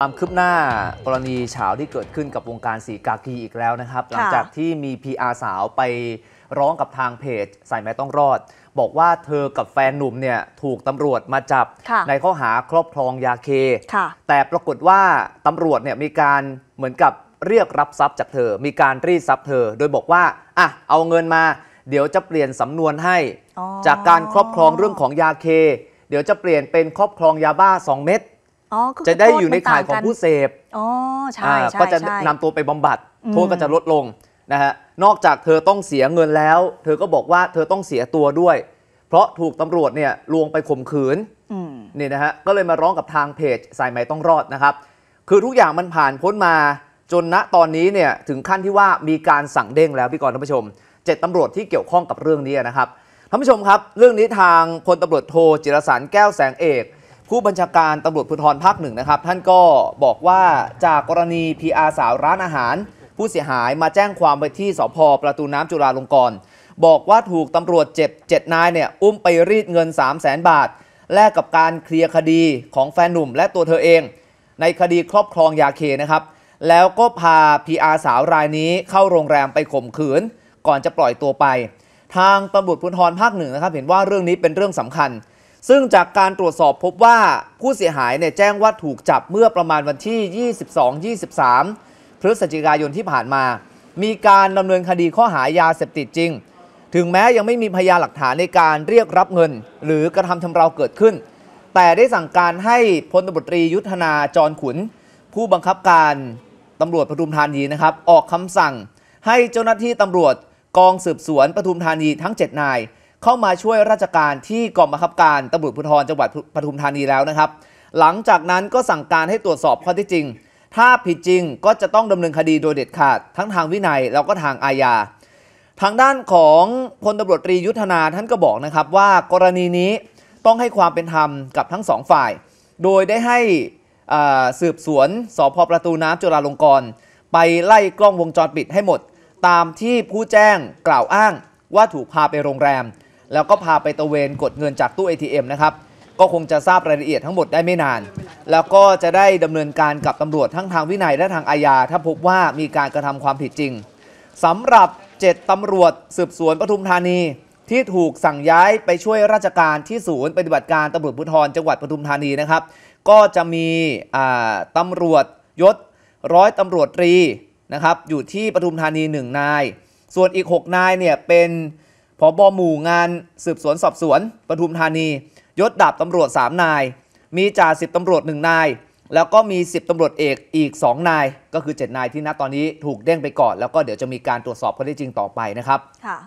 ความคืบหน้ากรณีเฉาที่เกิดขึ้นกับวงการสีกากีอีกแล้วนะครับ หลังจากที่มี PR สาวไปร้องกับทางเพจสายไม้ต้องรอด บอกว่าเธอกับแฟนหนุ่มเนี่ยถูกตำรวจมาจับ ในข้อหาครอบครองยาเค แต่ปรากฏว่าตำรวจเนี่ยมีการเหมือนกับเรียกรับทรัพย์จากเธอมีการรีดทรัพย์เธอ โดยบอกว่าอ่ะเอาเงินมา เดี๋ยวจะเปลี่ยนสำนวนให้จากการครอบครองเรื่องของยาเค เดี๋ยวจะเปลี่ยนเป็นครอบครองยาบ้า 2 เม็ดจะได้อยู่ในข่ายของผู้เสพอ๋อ ใช่ก็จะนำตัวไปบำบัด โทษก็จะลดลงนะฮะ นอกจากเธอต้องเสียเงินแล้ว เธอก็บอกว่าเธอต้องเสียตัวด้วย เพราะถูกตำรวจเนี่ยลวงไปข่มขืนนี่นะฮะ ก็เลยมาร้องกับทางเพจ สายไหมต้องรอดนะครับ คือทุกอย่างมันผ่านพ้นมาจนณตอนนี้เนี่ยถึงขั้นที่ว่ามีการสั่งเด้งแล้วพี่กรณ์ท่านผู้ชมเจ็ดตำรวจที่เกี่ยวข้องกับเรื่องนี้นะครับ ท่านผู้ชมครับเรื่องนี้ทางพลตำรวจโทจิรสารแก้วแสงเอกผู้บัญชาการตำรวจภูธรภาคหนึ่งนะครับท่านก็บอกว่าจากกรณี PR สาวร้านอาหารผู้เสียหายมาแจ้งความไปที่สพประตูน้ำจุฬาลงกรณ์บอกว่าถูกตำรวจเจ็บเจ็ดนายเนี่ยอุ้มไปรีดเงิน 3 0 0แสนบาท แลกกับการเคลียร์คดีของแฟนหนุ่มและตัวเธอเอง ในคดีครอบครองยาเคนะครับ แล้วก็พา PR สาวรายนี้เข้าโรงแรมไปข่มขืนก่อนจะปล่อยตัวไป ทางตำรวจภูธรภาคหนึ่งนะครับเห็นว่าเรื่องนี้เป็นเรื่องสำคัญซึ่งจากการตรวจสอบพบว่าผู้เสียหายเนี่ยแจ้งว่าถูกจับเมื่อประมาณวันที่ 22-23 พฤศจิกายนที่ผ่านมา มีการดำเนินคดีข้อหายาเสพติดจริง ถึงแม้ยังไม่มีพยานหลักฐานในการเรียกรับเงิน หรือกระทำชำเราเกิดขึ้น แต่ได้สั่งการให้พลตบตรียุทธนาจรขุน ผู้บังคับการตำรวจปทุมธานีนะครับออกคำสั่ง ให้เจ้าหน้าที่ตำรวจกองสืบสวนปทุมธานีทั้ง 7 นายเข้ามาช่วยราชการที่กองบังคับการตำรวจภูธรจังหวัดปทุมธานีแล้วนะครับ หลังจากนั้นก็สั่งการให้ตรวจสอบข้อที่จริง ถ้าผิดจริงก็จะต้องดำเนินคดีโดยเด็ดขาด ทั้งทางวินัยแล้วก็ทางอาญา ทางด้านของพลตำรวจตรียุทธนาท่านก็บอกนะครับว่ากรณีนี้ต้องให้ความเป็นธรรมกับทั้งสองฝ่าย โดยได้ให้สืบสวนสพประตูน้ำจุฬาลงกรณ์ไปไล่กล้องวงจรปิดให้หมด ตามที่ผู้แจ้งกล่าวอ้างว่าถูกพาไปโรงแรมแล้วก็พาไปตะเวนกดเงินจากตู้ ATM นะครับ ก็คงจะทราบรายละเอียดทั้งหมดได้ไม่นาน แล้วก็จะได้ดำเนินการกับตำรวจทั้งทางวินัยและทางอาญา ถ้าพบว่ามีการกระทำความผิดจริง สำหรับ 7 ตำรวจสืบสวนปทุมธานี ที่ถูกสั่งย้ายไปช่วยราชการที่ศูนย์ปฏิบัติการตำรวจภูธรจังหวัดปทุมธานีนะครับ ก็จะมีตำรวจยศร้อยตำรวจตรีนะครับ อยู่ที่ปทุมธานี 1 นาย ส่วนอีก 6 นายเนี่ยเป็นผอบอหมู่งานสืบสวนสอบสวนปทุมธานียศดาบตำรวจ 3 นาย มีจ่าสิบตำรวจ 1 นาย แล้วก็มี 10ตำรวจเอกอีก 2 นาย ก็คือ 7 นายที่ณตอนนี้ถูกเด้งไปก่อน แล้วก็เดี๋ยวจะมีการตรวจสอบข้อได้จริงต่อไปนะครับค่ะ